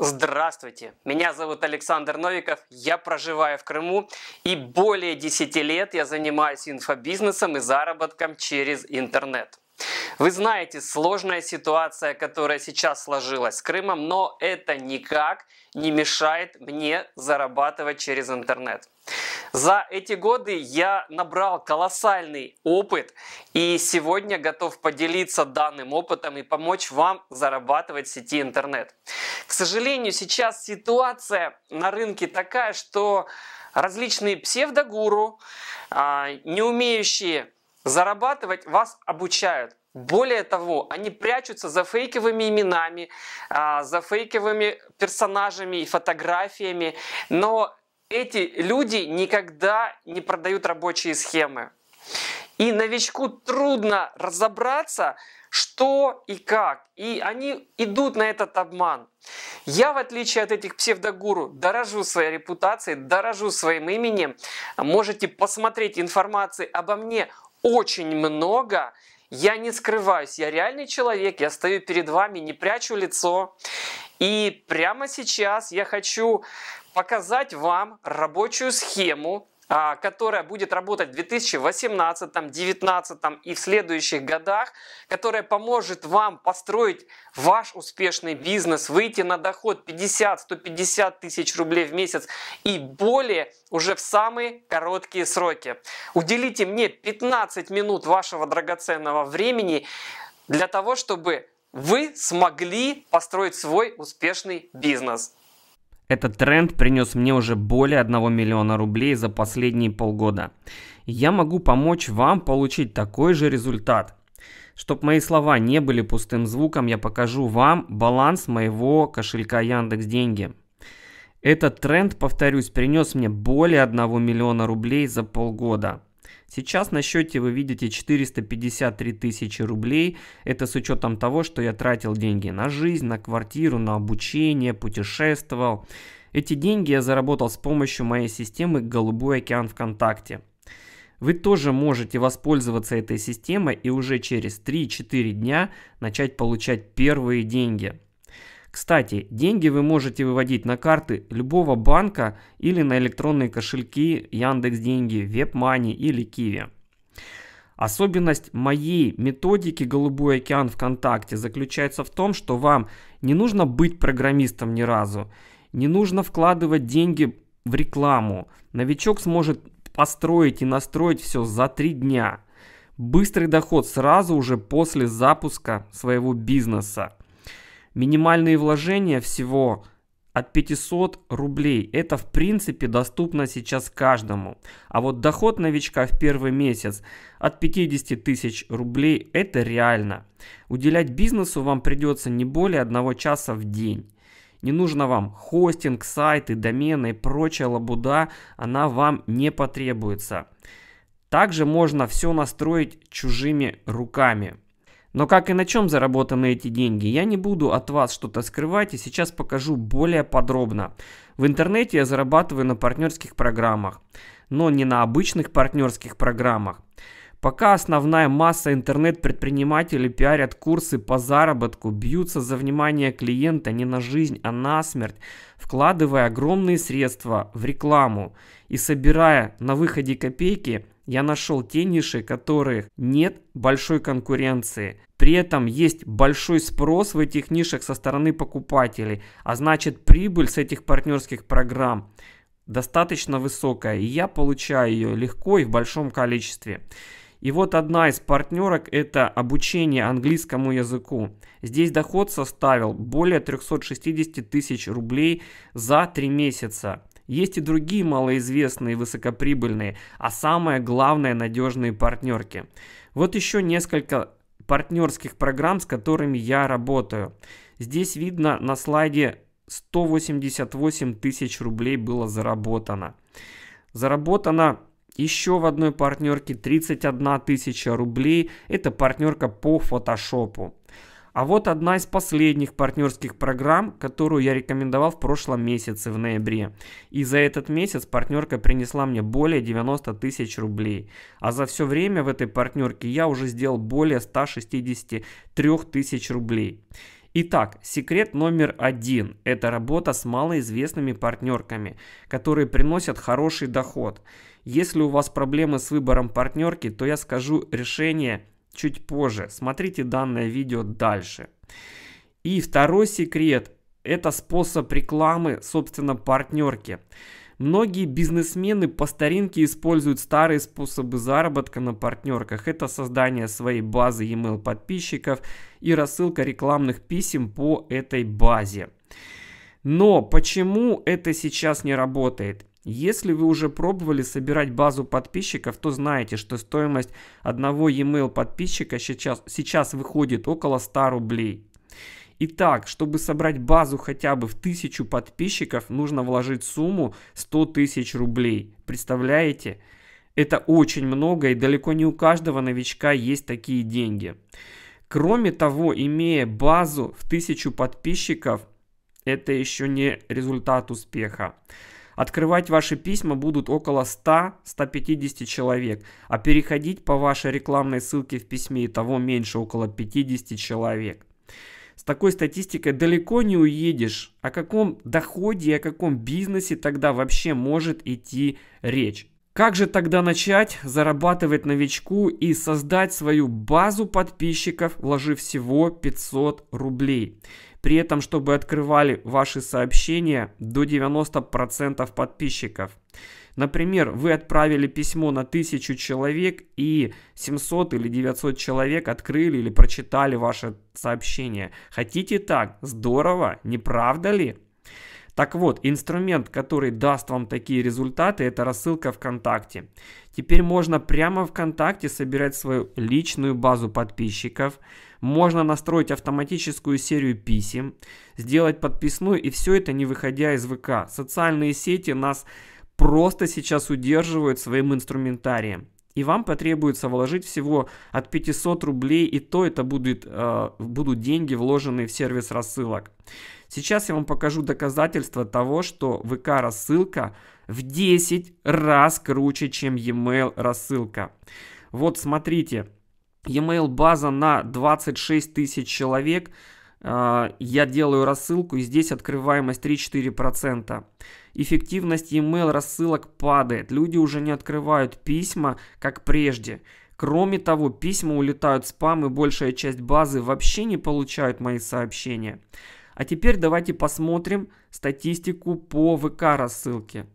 Здравствуйте, меня зовут Александр Новиков, я проживаю в Крыму и более 10 лет я занимаюсь инфобизнесом и заработком через интернет. Вы знаете, сложная ситуация, которая сейчас сложилась с Крымом, но это никак не мешает мне зарабатывать через интернет. За эти годы я набрал колоссальный опыт и сегодня готов поделиться данным опытом и помочь вам зарабатывать в сети интернет. К сожалению, сейчас ситуация на рынке такая, что различные псевдогуру, а, не умеющие зарабатывать, вас обучают. Более того, они прячутся за фейковыми именами, а, за фейковыми персонажами и фотографиями, но эти люди никогда не продают рабочие схемы. И новичку трудно разобраться, что и как. И они идут на этот обман. Я, в отличие от этих псевдогуру, дорожу своей репутацией, дорожу своим именем. Можете посмотреть информации обо мне очень много. Я не скрываюсь, я реальный человек, я стою перед вами, не прячу лицо. И прямо сейчас я хочу показать вам рабочую схему, а, которая будет работать в 2018, 2019 и в следующих годах, которая поможет вам построить ваш успешный бизнес, выйти на доход 50-150 тысяч рублей в месяц и более уже в самые короткие сроки. Уделите мне 15 минут вашего драгоценного времени для того, чтобы вы смогли построить свой успешный бизнес. Этот тренд принес мне уже более 1 миллиона рублей за последние полгода. Я могу помочь вам получить такой же результат. Чтобы мои слова не были пустым звуком, я покажу вам баланс моего кошелька Яндекс Деньги. Этот тренд, повторюсь, принес мне более 1 миллиона рублей за полгода. Сейчас на счете вы видите 453 тысячи рублей. Это с учетом того, что я тратил деньги на жизнь, на квартиру, на обучение, путешествовал. Эти деньги я заработал с помощью моей системы «Голубой океан ВКонтакте». Вы тоже можете воспользоваться этой системой и уже через 3-4 дня начать получать первые деньги – кстати, деньги вы можете выводить на карты любого банка или на электронные кошельки Яндекс Деньги, WebMoney или Kiwi. Особенность моей методики «Голубой океан ВКонтакте» заключается в том, что вам не нужно быть программистом ни разу, не нужно вкладывать деньги в рекламу. Новичок сможет построить и настроить все за три дня. Быстрый доход сразу уже после запуска своего бизнеса. Минимальные вложения всего от 500 рублей. Это в принципе доступно сейчас каждому. А вот доход новичка в первый месяц от 50 тысяч рублей это реально. Уделять бизнесу вам придется не более одного часа в день. Не нужно вам хостинг, сайты, домены и прочая лабуда, она вам не потребуется. Также можно все настроить чужими руками. Но как и на чем заработаны эти деньги, я не буду от вас что-то скрывать и сейчас покажу более подробно. В интернете я зарабатываю на партнерских программах, но не на обычных партнерских программах. Пока основная масса интернет-предпринимателей пиарят курсы по заработку, бьются за внимание клиента не на жизнь, а на смерть, вкладывая огромные средства в рекламу и собирая на выходе копейки, я нашел те ниши, которых нет большой конкуренции. При этом есть большой спрос в этих нишах со стороны покупателей, а значит прибыль с этих партнерских программ достаточно высокая, и я получаю ее легко и в большом количестве. И вот одна из партнерок – это обучение английскому языку. Здесь доход составил более 360 тысяч рублей за три месяца. Есть и другие малоизвестные высокоприбыльные, а самое главное надежные партнерки. Вот еще несколько партнерских программ, с которыми я работаю. Здесь видно на слайде 188 тысяч рублей было заработано. Заработано еще в одной партнерке 31 тысяча рублей. Это партнерка по фотошопу. А вот одна из последних партнерских программ, которую я рекомендовал в прошлом месяце, в ноябре. И за этот месяц партнерка принесла мне более 90 тысяч рублей. А за все время в этой партнерке я уже сделал более 163 тысяч рублей. Итак, секрет номер один – это работа с малоизвестными партнерками, которые приносят хороший доход. Если у вас проблемы с выбором партнерки, то я скажу решение – чуть позже. Смотрите данное видео дальше. И второй секрет – это способ рекламы, собственно, партнерки. Многие бизнесмены по старинке используют старые способы заработка на партнерках. Это создание своей базы e-mail подписчиков и рассылка рекламных писем по этой базе. Но почему это сейчас не работает? Если вы уже пробовали собирать базу подписчиков, то знаете, что стоимость одного e-mail подписчика сейчас, сейчас выходит около 100 рублей. Итак, чтобы собрать базу хотя бы в тысячу подписчиков, нужно вложить сумму 100 тысяч рублей. Представляете? Это очень много и далеко не у каждого новичка есть такие деньги. Кроме того, имея базу в тысячу подписчиков, это еще не результат успеха. Открывать ваши письма будут около 100-150 человек, а переходить по вашей рекламной ссылке в письме и того меньше, около 50 человек. С такой статистикой далеко не уедешь. О каком доходе и о каком бизнесе тогда вообще может идти речь? Как же тогда начать зарабатывать новичку и создать свою базу подписчиков, вложив всего 500 рублей? При этом, чтобы открывали ваши сообщения до 90% подписчиков. Например, вы отправили письмо на 1000 человек и 700 или 900 человек открыли или прочитали ваше сообщение. Хотите так? Здорово, не правда ли? Так вот, инструмент, который даст вам такие результаты, это рассылка ВКонтакте. Теперь можно прямо ВКонтакте собирать свою личную базу подписчиков, можно настроить автоматическую серию писем, сделать подписную и все это не выходя из ВК. Социальные сети нас просто сейчас удерживают своим инструментарием. И вам потребуется вложить всего от 500 рублей, и то это будет, э, будут деньги, вложенные в сервис рассылок. Сейчас я вам покажу доказательства того, что ВК-рассылка в 10 раз круче, чем e-mail рассылка. Вот смотрите, E-mail база на 26 тысяч человек. А, я делаю рассылку, и здесь открываемость 3-4%. Эффективность e-mail рассылок падает. Люди уже не открывают письма, как прежде. Кроме того, письма улетают в спам, и большая часть базы вообще не получают мои сообщения. А теперь давайте посмотрим статистику по ВК рассылке.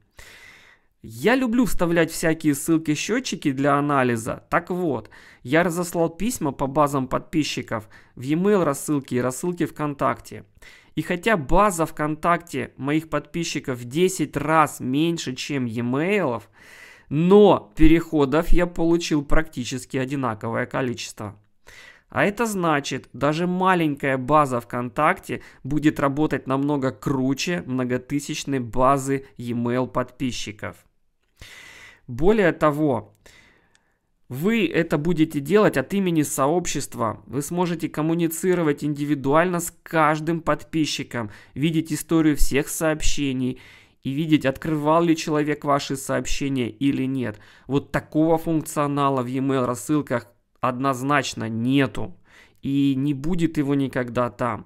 Я люблю вставлять всякие ссылки-счетчики для анализа. Так вот, я разослал письма по базам подписчиков в e-mail рассылки и рассылки ВКонтакте. И хотя база ВКонтакте моих подписчиков в 10 раз меньше, чем e-mail, но переходов я получил практически одинаковое количество. А это значит, даже маленькая база ВКонтакте будет работать намного круче многотысячной базы e-mail подписчиков. Более того, вы это будете делать от имени сообщества. Вы сможете коммуницировать индивидуально с каждым подписчиком, видеть историю всех сообщений и видеть, открывал ли человек ваши сообщения или нет. Вот такого функционала в e-mail рассылках однозначно нету. И не будет его никогда там.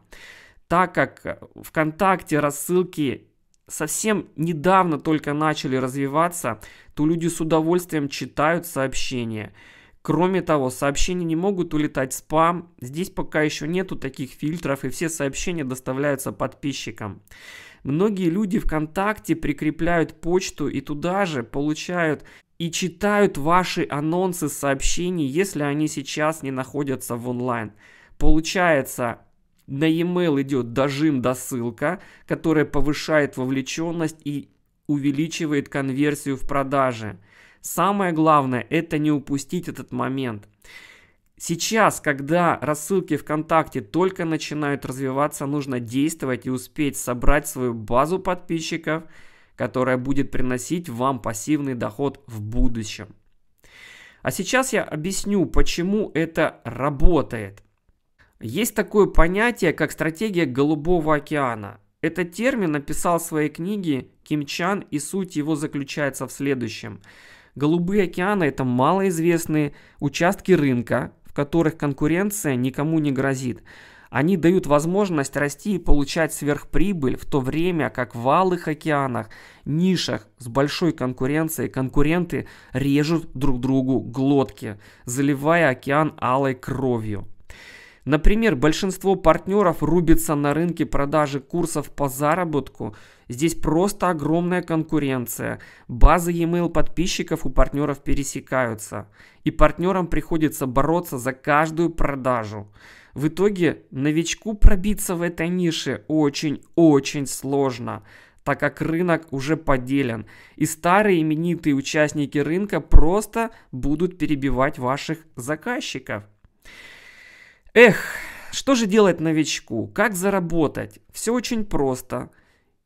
Так как ВКонтакте рассылки совсем недавно только начали развиваться, то люди с удовольствием читают сообщения. Кроме того, сообщения не могут улетать в спам, здесь пока еще нету таких фильтров и все сообщения доставляются подписчикам. Многие люди ВКонтакте прикрепляют почту и туда же получают и читают ваши анонсы сообщений, если они сейчас не находятся в онлайн. Получается, на e-mail идет дожим ссылка, которая повышает вовлеченность и увеличивает конверсию в продаже. Самое главное – это не упустить этот момент. Сейчас, когда рассылки ВКонтакте только начинают развиваться, нужно действовать и успеть собрать свою базу подписчиков, которая будет приносить вам пассивный доход в будущем. А сейчас я объясню, почему это работает – есть такое понятие, как стратегия Голубого океана. Этот термин написал в своей книге Ким Чан, и суть его заключается в следующем. Голубые океаны – это малоизвестные участки рынка, в которых конкуренция никому не грозит. Они дают возможность расти и получать сверхприбыль, в то время как в алых океанах, нишах с большой конкуренцией конкуренты режут друг другу глотки, заливая океан алой кровью. Например, большинство партнеров рубится на рынке продажи курсов по заработку. Здесь просто огромная конкуренция. Базы e-mail подписчиков у партнеров пересекаются. И партнерам приходится бороться за каждую продажу. В итоге новичку пробиться в этой нише очень-очень сложно так как рынок уже поделен, и старые именитые участники рынка просто будут перебивать ваших заказчиков. Эх, что же делать новичку? Как заработать? Все очень просто.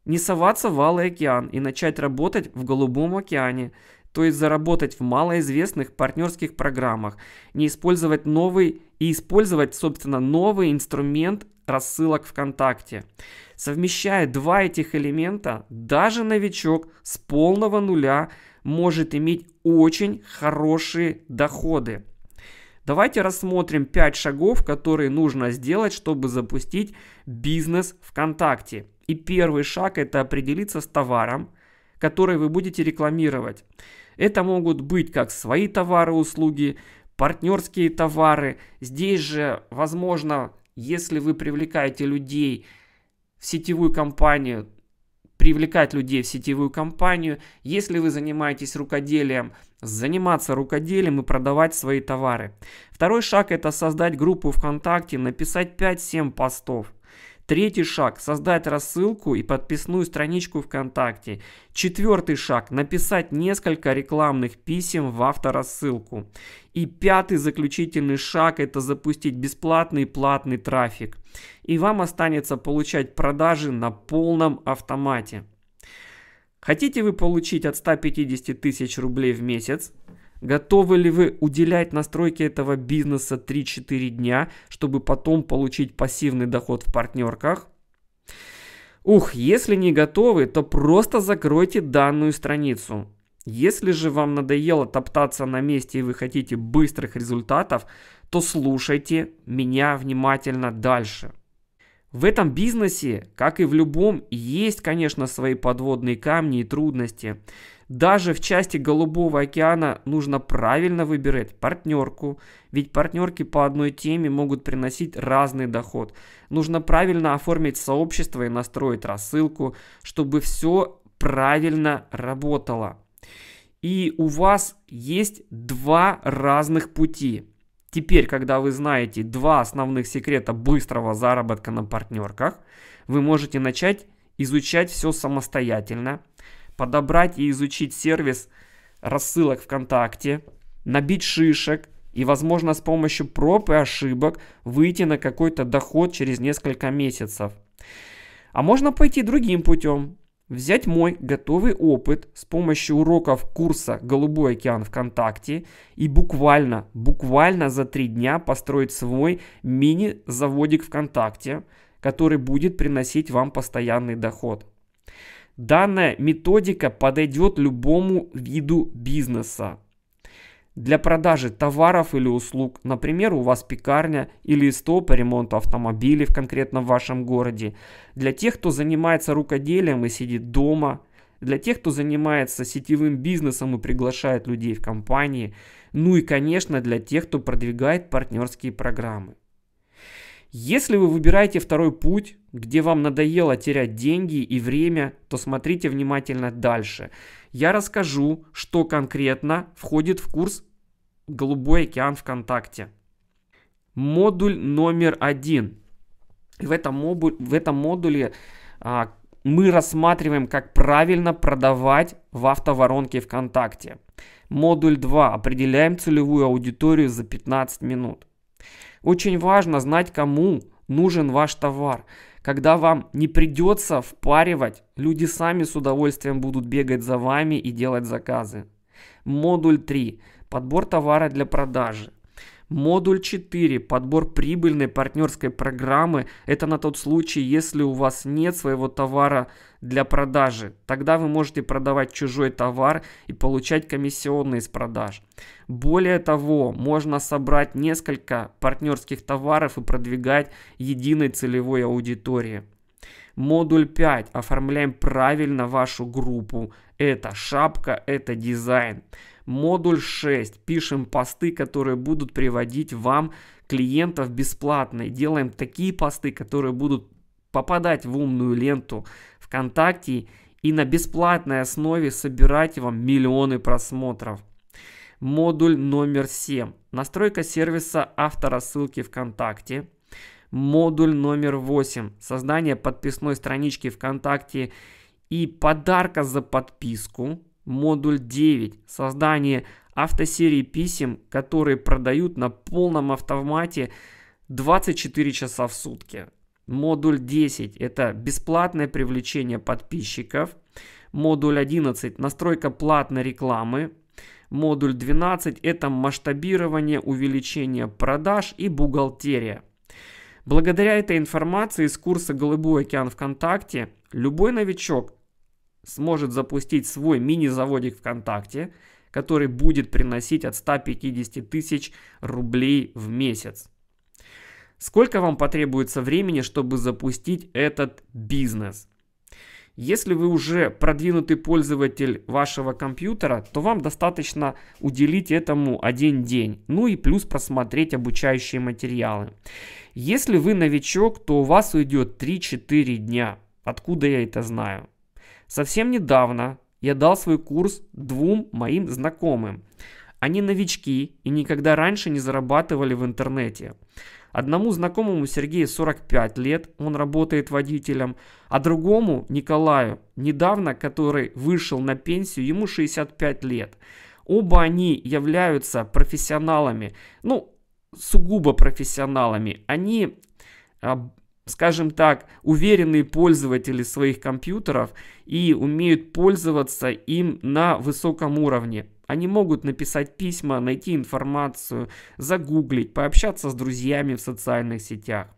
Не соваться в Алый океан и начать работать в Голубом океане, то есть заработать в малоизвестных партнерских программах, не использовать новый и использовать, собственно, новый инструмент рассылок ВКонтакте. Совмещая два этих элемента, даже новичок с полного нуля может иметь очень хорошие доходы. Давайте рассмотрим 5 шагов, которые нужно сделать, чтобы запустить бизнес ВКонтакте. И первый шаг это определиться с товаром, который вы будете рекламировать. Это могут быть как свои товары, услуги, партнерские товары. Здесь же, возможно, если вы привлекаете людей в сетевую компанию, привлекать людей в сетевую компанию. Если вы занимаетесь рукоделием, заниматься рукоделием и продавать свои товары. Второй шаг это создать группу ВКонтакте, написать 5-7 постов. Третий шаг – создать рассылку и подписную страничку ВКонтакте. Четвертый шаг – написать несколько рекламных писем в авторассылку. И пятый заключительный шаг – это запустить бесплатный и платный трафик. И вам останется получать продажи на полном автомате. Хотите вы получить от 150 тысяч рублей в месяц? Готовы ли вы уделять настройке этого бизнеса 3-4 дня, чтобы потом получить пассивный доход в партнерках? Ух, если не готовы, то просто закройте данную страницу. Если же вам надоело топтаться на месте и вы хотите быстрых результатов, то слушайте меня внимательно дальше. В этом бизнесе, как и в любом, есть, конечно, свои подводные камни и трудности. Даже в части Голубого океана нужно правильно выбирать партнерку, ведь партнерки по одной теме могут приносить разный доход. Нужно правильно оформить сообщество и настроить рассылку, чтобы все правильно работало. И у вас есть два разных пути. Теперь, когда вы знаете два основных секрета быстрого заработка на партнерках, вы можете начать изучать все самостоятельно – подобрать и изучить сервис рассылок ВКонтакте, набить шишек и, возможно, с помощью проб и ошибок выйти на какой-то доход через несколько месяцев. А можно пойти другим путем. Взять мой готовый опыт с помощью уроков курса «Голубой океан ВКонтакте» и буквально, буквально за три дня построить свой мини-заводик ВКонтакте, который будет приносить вам постоянный доход. Данная методика подойдет любому виду бизнеса. Для продажи товаров или услуг, например, у вас пекарня или СТО по ремонту автомобилей в конкретном вашем городе. Для тех, кто занимается рукоделием и сидит дома. Для тех, кто занимается сетевым бизнесом и приглашает людей в компании. Ну и, конечно, для тех, кто продвигает партнерские программы. Если вы выбираете второй путь, где вам надоело терять деньги и время, то смотрите внимательно дальше. Я расскажу, что конкретно входит в курс «Голубой океан ВКонтакте». Модуль номер один. В этом, мобу... в этом модуле а, мы рассматриваем, как правильно продавать в автоворонке ВКонтакте. Модуль 2. Определяем целевую аудиторию за 15 минут. Очень важно знать, кому нужен ваш товар. Когда вам не придется впаривать, люди сами с удовольствием будут бегать за вами и делать заказы. Модуль 3. Подбор товара для продажи. Модуль 4. Подбор прибыльной партнерской программы. Это на тот случай, если у вас нет своего товара для продажи. Тогда вы можете продавать чужой товар и получать комиссионные с продаж. Более того, можно собрать несколько партнерских товаров и продвигать единой целевой аудитории. Модуль 5. Оформляем правильно вашу группу. Это шапка, это дизайн. Модуль 6. Пишем посты, которые будут приводить вам клиентов бесплатно. делаем такие посты, которые будут попадать в умную ленту ВКонтакте и на бесплатной основе собирать вам миллионы просмотров. Модуль номер 7. Настройка сервиса автора ссылки ВКонтакте. Модуль номер 8. Создание подписной странички ВКонтакте и подарка за подписку. Модуль 9. Создание автосерии писем, которые продают на полном автомате 24 часа в сутки. Модуль 10 – это бесплатное привлечение подписчиков. Модуль 11 – настройка платной рекламы. Модуль 12 – это масштабирование, увеличение продаж и бухгалтерия. Благодаря этой информации из курса «Голубой океан ВКонтакте» любой новичок сможет запустить свой мини-заводик ВКонтакте, который будет приносить от 150 тысяч рублей в месяц. Сколько вам потребуется времени, чтобы запустить этот бизнес? Если вы уже продвинутый пользователь вашего компьютера, то вам достаточно уделить этому один день, ну и плюс просмотреть обучающие материалы. Если вы новичок, то у вас уйдет 3-4 дня. Откуда я это знаю? Совсем недавно я дал свой курс двум моим знакомым. Они новички и никогда раньше не зарабатывали в интернете. Одному знакомому Сергею 45 лет, он работает водителем, а другому, Николаю, недавно, который вышел на пенсию, ему 65 лет. Оба они являются профессионалами, ну, сугубо профессионалами. Они а, скажем так, уверенные пользователи своих компьютеров и умеют пользоваться им на высоком уровне. Они могут написать письма, найти информацию, загуглить, пообщаться с друзьями в социальных сетях.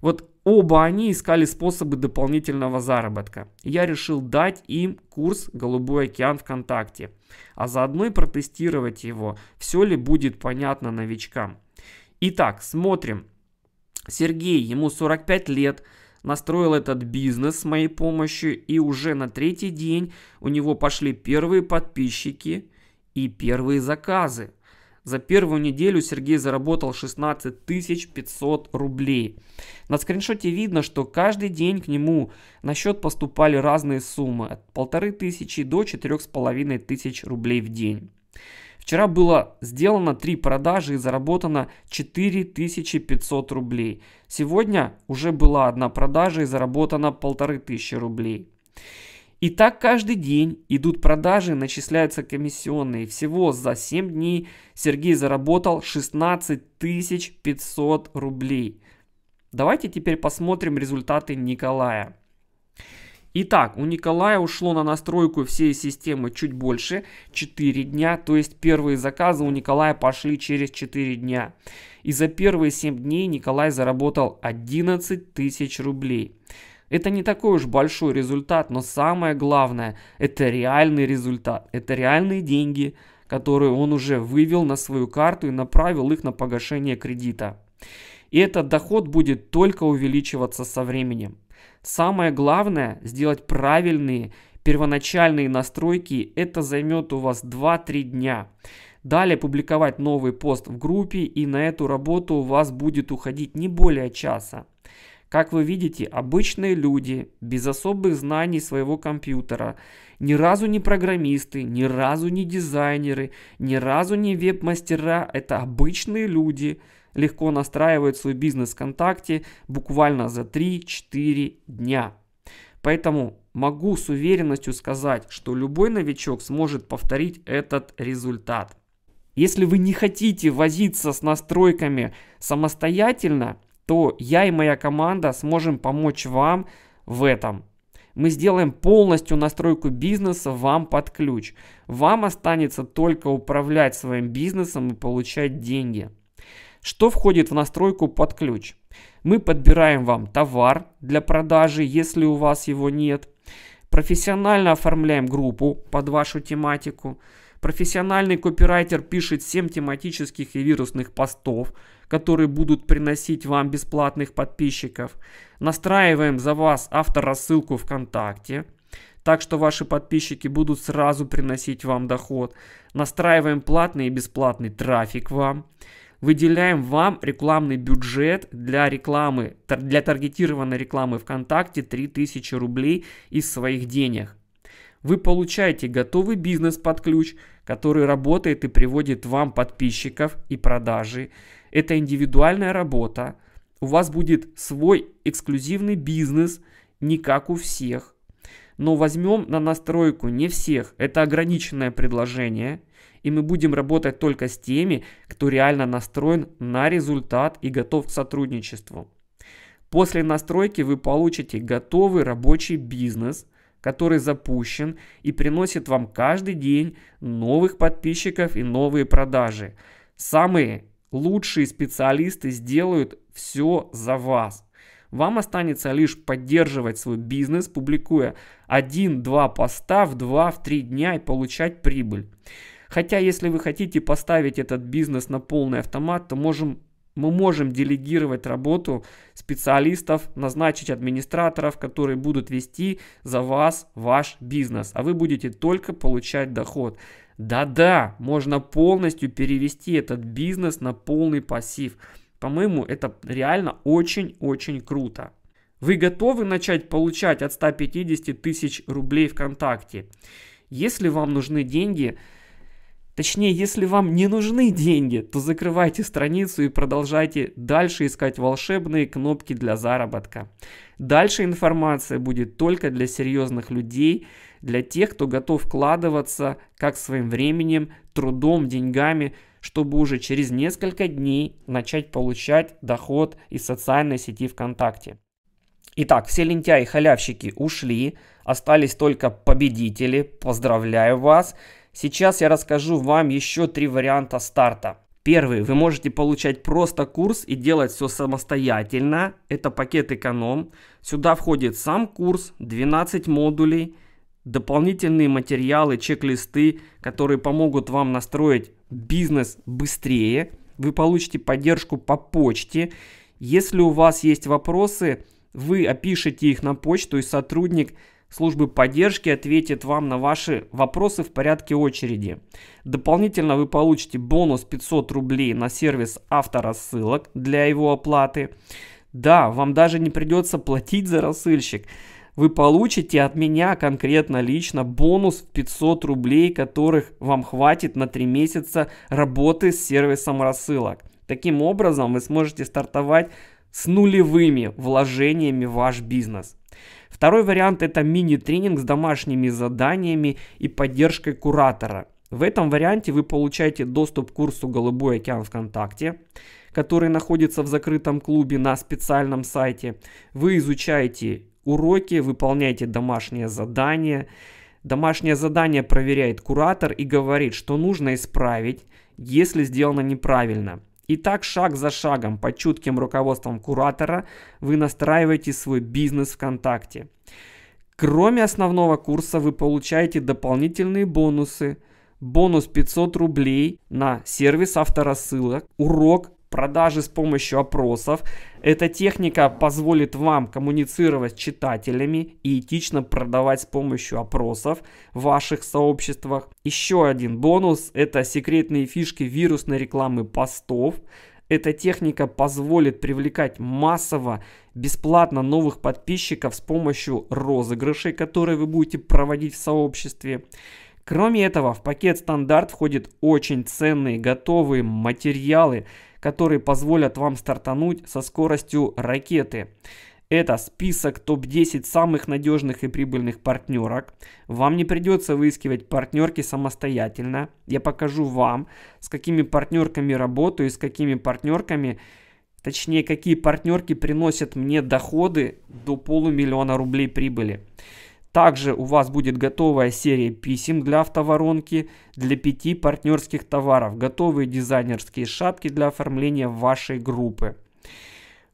Вот оба они искали способы дополнительного заработка. Я решил дать им курс «Голубой океан ВКонтакте», а заодно и протестировать его, все ли будет понятно новичкам. Итак, смотрим. Сергей, ему 45 лет, настроил этот бизнес с моей помощью, и уже на третий день у него пошли первые подписчики, и первые заказы. За первую неделю Сергей заработал 16 500 рублей. На скриншоте видно, что каждый день к нему на счет поступали разные суммы от 1500 до тысяч рублей в день. Вчера было сделано 3 продажи и заработано 4500 рублей. Сегодня уже была одна продажа и заработано 1500 рублей. И так каждый день идут продажи, начисляются комиссионные. Всего за 7 дней Сергей заработал 16 500 рублей. Давайте теперь посмотрим результаты Николая. Итак, у Николая ушло на настройку всей системы чуть больше 4 дня, то есть первые заказы у Николая пошли через 4 дня. И за первые 7 дней Николай заработал 11 тысяч рублей. Это не такой уж большой результат, но самое главное, это реальный результат, это реальные деньги, которые он уже вывел на свою карту и направил их на погашение кредита. И этот доход будет только увеличиваться со временем. Самое главное сделать правильные первоначальные настройки, это займет у вас 2-3 дня. Далее публиковать новый пост в группе и на эту работу у вас будет уходить не более часа. Как вы видите, обычные люди, без особых знаний своего компьютера, ни разу не программисты, ни разу не дизайнеры, ни разу не веб-мастера, это обычные люди, легко настраивают свой бизнес ВКонтакте буквально за 3-4 дня. Поэтому могу с уверенностью сказать, что любой новичок сможет повторить этот результат. Если вы не хотите возиться с настройками самостоятельно, то я и моя команда сможем помочь вам в этом. Мы сделаем полностью настройку бизнеса вам под ключ. Вам останется только управлять своим бизнесом и получать деньги. Что входит в настройку под ключ? Мы подбираем вам товар для продажи, если у вас его нет. Профессионально оформляем группу под вашу тематику. Профессиональный копирайтер пишет 7 тематических и вирусных постов которые будут приносить вам бесплатных подписчиков. Настраиваем за вас авторассылку ВКонтакте, так что ваши подписчики будут сразу приносить вам доход. Настраиваем платный и бесплатный трафик вам. Выделяем вам рекламный бюджет для рекламы, для таргетированной рекламы ВКонтакте 3000 рублей из своих денег вы получаете готовый бизнес под ключ, который работает и приводит вам подписчиков и продажи. Это индивидуальная работа. У вас будет свой эксклюзивный бизнес, не как у всех. Но возьмем на настройку не всех. Это ограниченное предложение. И мы будем работать только с теми, кто реально настроен на результат и готов к сотрудничеству. После настройки вы получите готовый рабочий бизнес, который запущен и приносит вам каждый день новых подписчиков и новые продажи. Самые лучшие специалисты сделают все за вас. Вам останется лишь поддерживать свой бизнес, публикуя 1-2 поста в 2-3 дня и получать прибыль. Хотя если вы хотите поставить этот бизнес на полный автомат, то можем мы можем делегировать работу специалистов, назначить администраторов, которые будут вести за вас ваш бизнес, а вы будете только получать доход. Да-да, можно полностью перевести этот бизнес на полный пассив. По-моему, это реально очень-очень круто. Вы готовы начать получать от 150 тысяч рублей ВКонтакте? Если вам нужны деньги, Точнее, если вам не нужны деньги, то закрывайте страницу и продолжайте дальше искать волшебные кнопки для заработка. Дальше информация будет только для серьезных людей, для тех, кто готов вкладываться как своим временем, трудом, деньгами, чтобы уже через несколько дней начать получать доход из социальной сети ВКонтакте. Итак, все лентяи и халявщики ушли, остались только победители. Поздравляю вас! Сейчас я расскажу вам еще три варианта старта. Первый, вы можете получать просто курс и делать все самостоятельно. Это пакет эконом. Сюда входит сам курс, 12 модулей, дополнительные материалы, чек-листы, которые помогут вам настроить бизнес быстрее. Вы получите поддержку по почте. Если у вас есть вопросы, вы опишите их на почту, и сотрудник службы поддержки ответит вам на ваши вопросы в порядке очереди. Дополнительно вы получите бонус 500 рублей на сервис автора ссылок для его оплаты. Да, вам даже не придется платить за рассылщик – вы получите от меня конкретно лично бонус в 500 рублей, которых вам хватит на 3 месяца работы с сервисом рассылок. Таким образом вы сможете стартовать с нулевыми вложениями в ваш бизнес. Второй вариант это мини-тренинг с домашними заданиями и поддержкой куратора. В этом варианте вы получаете доступ к курсу «Голубой океан ВКонтакте», который находится в закрытом клубе на специальном сайте. Вы изучаете уроки, выполняйте домашнее задание. Домашнее задание проверяет куратор и говорит, что нужно исправить, если сделано неправильно. И так шаг за шагом, под чутким руководством куратора, вы настраиваете свой бизнес ВКонтакте. Кроме основного курса вы получаете дополнительные бонусы. Бонус 500 рублей на сервис авторассылок, урок продажи с помощью опросов. Эта техника позволит вам коммуницировать с читателями и этично продавать с помощью опросов в ваших сообществах. Еще один бонус – это секретные фишки вирусной рекламы постов. Эта техника позволит привлекать массово, бесплатно новых подписчиков с помощью розыгрышей, которые вы будете проводить в сообществе. Кроме этого, в пакет стандарт входят очень ценные готовые материалы, которые позволят вам стартануть со скоростью ракеты. Это список топ-10 самых надежных и прибыльных партнерок. Вам не придется выискивать партнерки самостоятельно. Я покажу вам, с какими партнерками работаю, с какими партнерками, точнее, какие партнерки приносят мне доходы до полумиллиона рублей прибыли. Также у вас будет готовая серия писем для автоворонки для пяти партнерских товаров, готовые дизайнерские шапки для оформления вашей группы.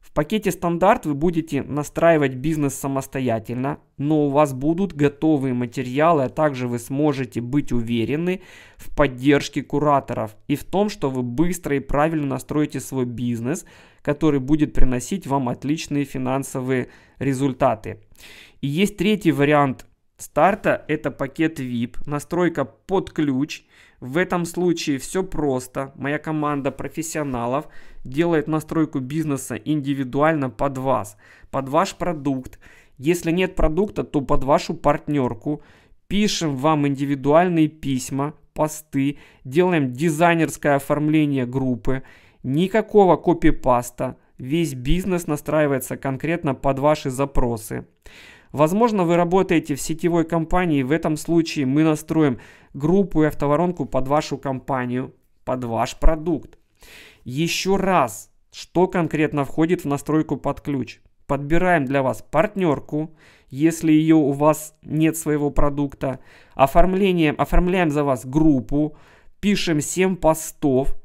В пакете стандарт вы будете настраивать бизнес самостоятельно, но у вас будут готовые материалы, а также вы сможете быть уверены в поддержке кураторов и в том, что вы быстро и правильно настроите свой бизнес, который будет приносить вам отличные финансовые результаты. И есть третий вариант старта, это пакет VIP, настройка под ключ. В этом случае все просто. Моя команда профессионалов делает настройку бизнеса индивидуально под вас, под ваш продукт. Если нет продукта, то под вашу партнерку. Пишем вам индивидуальные письма, посты, делаем дизайнерское оформление группы. Никакого копипаста. Весь бизнес настраивается конкретно под ваши запросы. Возможно, вы работаете в сетевой компании, в этом случае мы настроим группу и автоворонку под вашу компанию, под ваш продукт. Еще раз, что конкретно входит в настройку под ключ? Подбираем для вас партнерку, если ее у вас нет своего продукта. Оформлением, оформляем за вас группу, пишем 7 постов.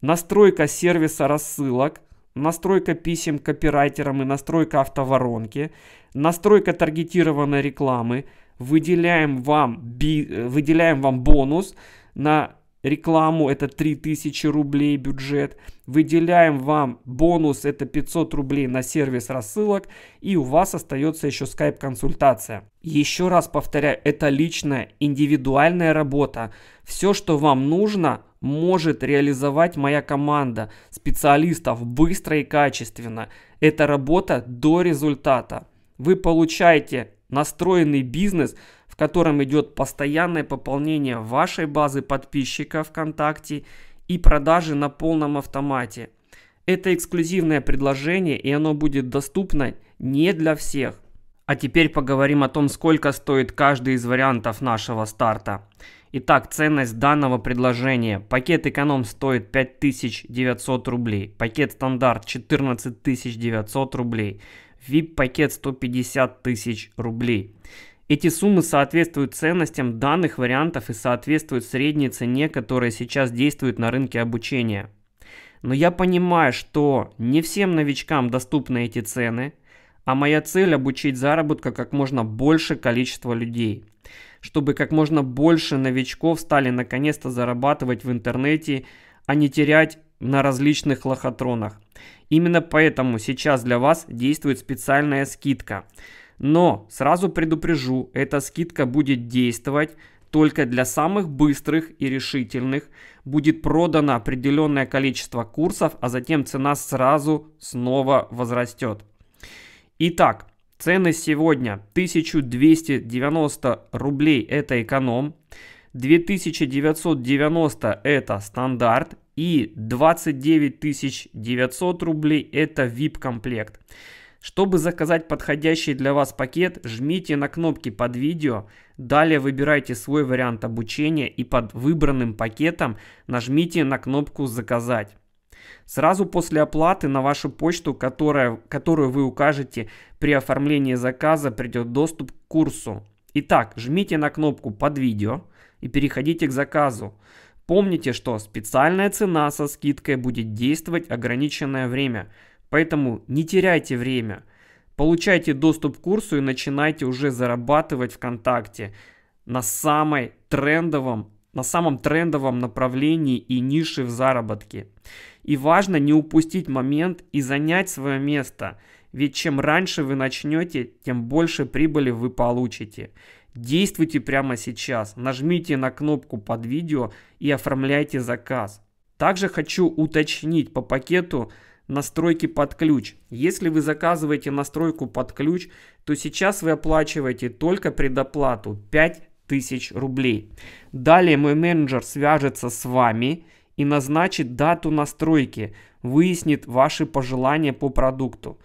Настройка сервиса рассылок, настройка писем копирайтерам и настройка автоворонки настройка таргетированной рекламы, выделяем вам, би, э, выделяем вам бонус на рекламу, это 3000 рублей бюджет, выделяем вам бонус, это 500 рублей на сервис рассылок, и у вас остается еще скайп-консультация. Еще раз повторяю, это личная, индивидуальная работа. Все, что вам нужно, может реализовать моя команда специалистов быстро и качественно. Это работа до результата вы получаете настроенный бизнес, в котором идет постоянное пополнение вашей базы подписчиков ВКонтакте и продажи на полном автомате. Это эксклюзивное предложение и оно будет доступно не для всех. А теперь поговорим о том, сколько стоит каждый из вариантов нашего старта. Итак, ценность данного предложения. Пакет эконом стоит 5900 рублей, пакет стандарт 14900 рублей, VIP-пакет 150 тысяч рублей. Эти суммы соответствуют ценностям данных вариантов и соответствуют средней цене, которая сейчас действует на рынке обучения. Но я понимаю, что не всем новичкам доступны эти цены, а моя цель обучить заработка как можно больше количества людей чтобы как можно больше новичков стали наконец-то зарабатывать в интернете, а не терять на различных лохотронах. Именно поэтому сейчас для вас действует специальная скидка. Но сразу предупрежу, эта скидка будет действовать только для самых быстрых и решительных. Будет продано определенное количество курсов, а затем цена сразу снова возрастет. Итак, цены сегодня 1290 рублей это эконом, 2990 это стандарт и 29 900 рублей это VIP-комплект. Чтобы заказать подходящий для вас пакет, жмите на кнопки под видео, далее выбирайте свой вариант обучения и под выбранным пакетом нажмите на кнопку «Заказать». Сразу после оплаты на вашу почту, которая, которую вы укажете при оформлении заказа, придет доступ к курсу. Итак, жмите на кнопку под видео и переходите к заказу. Помните, что специальная цена со скидкой будет действовать ограниченное время, поэтому не теряйте время. Получайте доступ к курсу и начинайте уже зарабатывать ВКонтакте на, самой трендовом, на самом трендовом направлении и нише в заработке. И важно не упустить момент и занять свое место, ведь чем раньше вы начнете, тем больше прибыли вы получите. Действуйте прямо сейчас. Нажмите на кнопку под видео и оформляйте заказ. Также хочу уточнить по пакету настройки под ключ. Если вы заказываете настройку под ключ, то сейчас вы оплачиваете только предоплату 5000 рублей. Далее мой менеджер свяжется с вами и назначит дату настройки, выяснит ваши пожелания по продукту.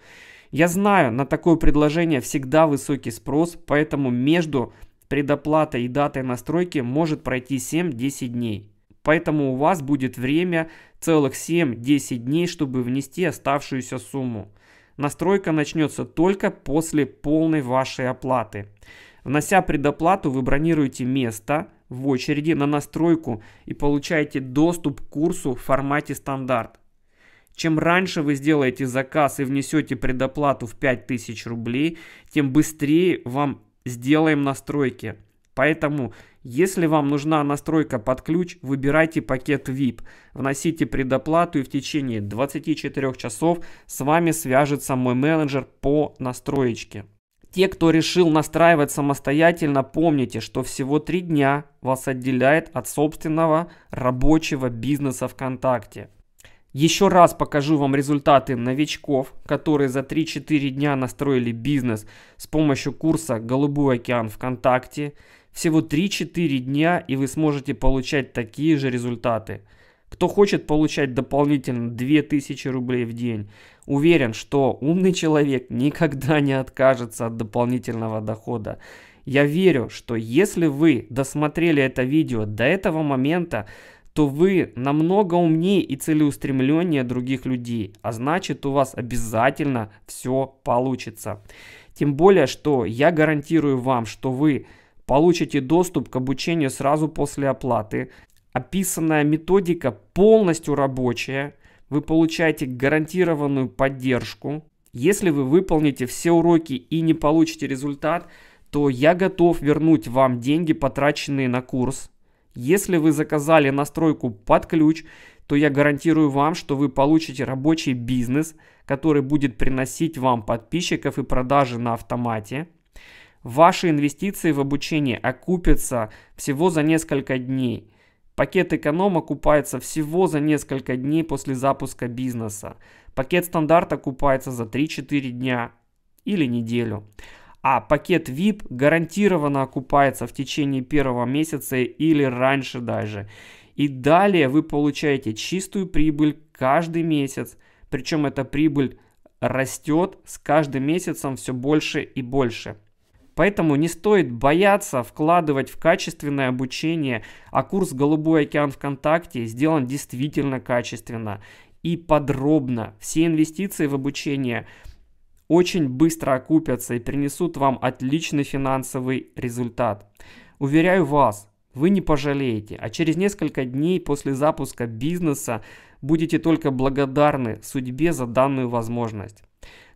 Я знаю, на такое предложение всегда высокий спрос, поэтому между предоплатой и датой настройки может пройти 7-10 дней. Поэтому у вас будет время целых 7-10 дней, чтобы внести оставшуюся сумму. Настройка начнется только после полной вашей оплаты. Внося предоплату, вы бронируете место в очереди на настройку и получаете доступ к курсу в формате стандарт. Чем раньше вы сделаете заказ и внесете предоплату в 5000 рублей, тем быстрее вам сделаем настройки. Поэтому, если вам нужна настройка под ключ, выбирайте пакет VIP, вносите предоплату и в течение 24 часов с вами свяжется мой менеджер по настроечке. Те, кто решил настраивать самостоятельно, помните, что всего три дня вас отделяет от собственного рабочего бизнеса ВКонтакте. Еще раз покажу вам результаты новичков, которые за 3-4 дня настроили бизнес с помощью курса «Голубой океан ВКонтакте». Всего 3-4 дня и вы сможете получать такие же результаты. Кто хочет получать дополнительно 2000 рублей в день, уверен, что умный человек никогда не откажется от дополнительного дохода. Я верю, что если вы досмотрели это видео до этого момента, то вы намного умнее и целеустремленнее других людей, а значит у вас обязательно все получится. Тем более, что я гарантирую вам, что вы получите доступ к обучению сразу после оплаты. Описанная методика полностью рабочая, вы получаете гарантированную поддержку. Если вы выполните все уроки и не получите результат, то я готов вернуть вам деньги, потраченные на курс. Если вы заказали настройку под ключ, то я гарантирую вам, что вы получите рабочий бизнес, который будет приносить вам подписчиков и продажи на автомате. Ваши инвестиции в обучение окупятся всего за несколько дней. Пакет эконом окупается всего за несколько дней после запуска бизнеса. Пакет стандарт окупается за 3-4 дня или неделю. А пакет VIP гарантированно окупается в течение первого месяца или раньше даже. И далее вы получаете чистую прибыль каждый месяц. Причем эта прибыль растет с каждым месяцем все больше и больше. Поэтому не стоит бояться вкладывать в качественное обучение, а курс «Голубой океан ВКонтакте» сделан действительно качественно и подробно. Все инвестиции в обучение – очень быстро окупятся и принесут вам отличный финансовый результат. Уверяю вас, вы не пожалеете, а через несколько дней после запуска бизнеса будете только благодарны судьбе за данную возможность.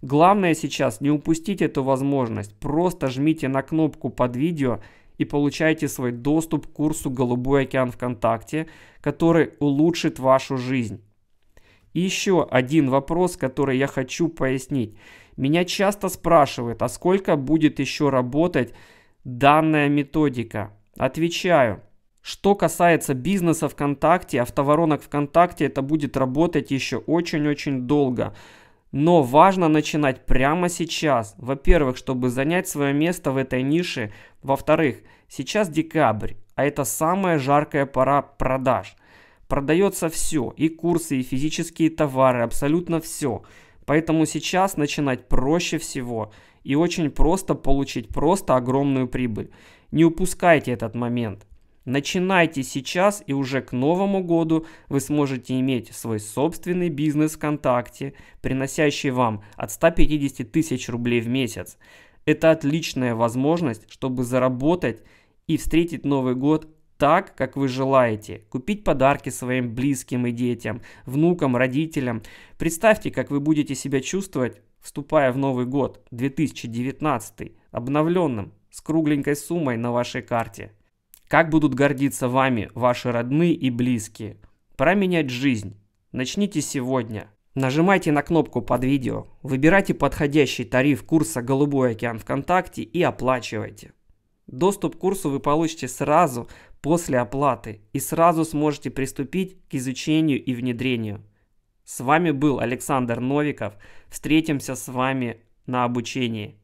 Главное сейчас не упустить эту возможность, просто жмите на кнопку под видео и получайте свой доступ к курсу «Голубой океан ВКонтакте», который улучшит вашу жизнь. И еще один вопрос, который я хочу пояснить. Меня часто спрашивают, а сколько будет еще работать данная методика? Отвечаю, что касается бизнеса ВКонтакте, автоворонок ВКонтакте, это будет работать еще очень-очень долго. Но важно начинать прямо сейчас. Во-первых, чтобы занять свое место в этой нише. Во-вторых, сейчас декабрь, а это самая жаркая пора продаж. Продается все, и курсы, и физические товары, абсолютно все. Поэтому сейчас начинать проще всего и очень просто получить просто огромную прибыль. Не упускайте этот момент. Начинайте сейчас и уже к Новому году вы сможете иметь свой собственный бизнес ВКонтакте, приносящий вам от 150 тысяч рублей в месяц. Это отличная возможность, чтобы заработать и встретить Новый год так, как вы желаете. Купить подарки своим близким и детям, внукам, родителям. Представьте, как вы будете себя чувствовать, вступая в Новый год 2019, обновленным, с кругленькой суммой на вашей карте. Как будут гордиться вами ваши родные и близкие. Пора менять жизнь. Начните сегодня. Нажимайте на кнопку под видео, выбирайте подходящий тариф курса «Голубой океан ВКонтакте» и оплачивайте. Доступ к курсу вы получите сразу после оплаты и сразу сможете приступить к изучению и внедрению. С вами был Александр Новиков. Встретимся с вами на обучении.